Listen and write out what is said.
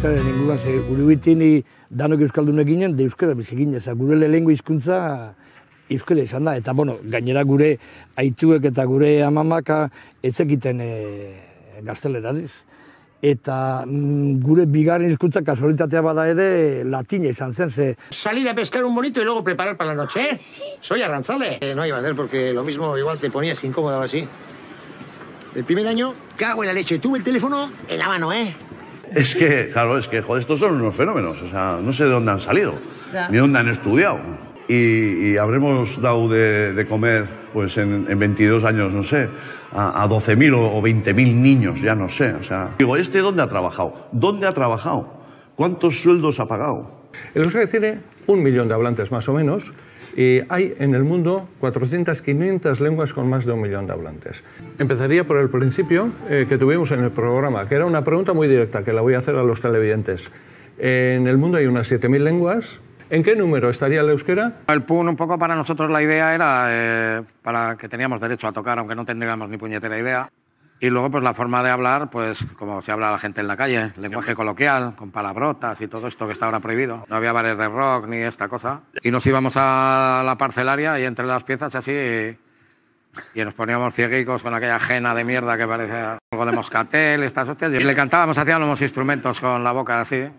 euskararen inguruan, ze gure bitin, danok euskaldunek ginen, de euskara bizi za, gure lengua hizkuntza euskara izan da, eta bueno, gainera gure aituek eta gure amamaka etzekiten e, eh, gaztelera Eta mm, gure bigarren hizkuntza kasualitatea bada ere latina izan zen, ze... Salir a pescar un bonito y luego preparar para la noche, eh? Soy arranzale eh, no iba a hacer porque lo mismo igual te ponías incómoda así. El primer año, cago en la leche, tuve el teléfono en la eh? Es que, claro, es que, joder, estos son unos fenómenos. O sea, no sé de dónde han salido, ni dónde han estudiado. Y, habremos dado de, comer, pues en, 22 años, no sé, a, 12.000 o, 20.000 niños, ya no sé. O sea, digo, ¿este dónde ha trabajado? ¿Dónde ha trabajado? ¿Cuántos sueldos ha pagado? El euskera tiene un millón de hablantes más o menos y hay en el mundo 400, 500 lenguas con más de un millón de hablantes. Empezaría por el principio eh, que tuvimos en el programa, que era una pregunta muy directa que la voy a hacer a los televidentes. En el mundo hay unas 7.000 lenguas, ¿En qué número estaría el euskera? El PUN, un poco para nosotros la idea era eh, para que teníamos derecho a tocar, aunque no tendríamos ni puñetera idea. Y luego, pues la forma de hablar, pues como se habla la gente en la calle, lenguaje coloquial, con palabrotas y todo esto que está ahora prohibido. No había bares de rock ni esta cosa. Y nos íbamos a la parcelaria y entre las piezas así, y, nos poníamos cieguicos con aquella ajena de mierda que parecía algo de moscatel, estas hostias. Y le cantábamos, hacíamos los instrumentos con la boca así.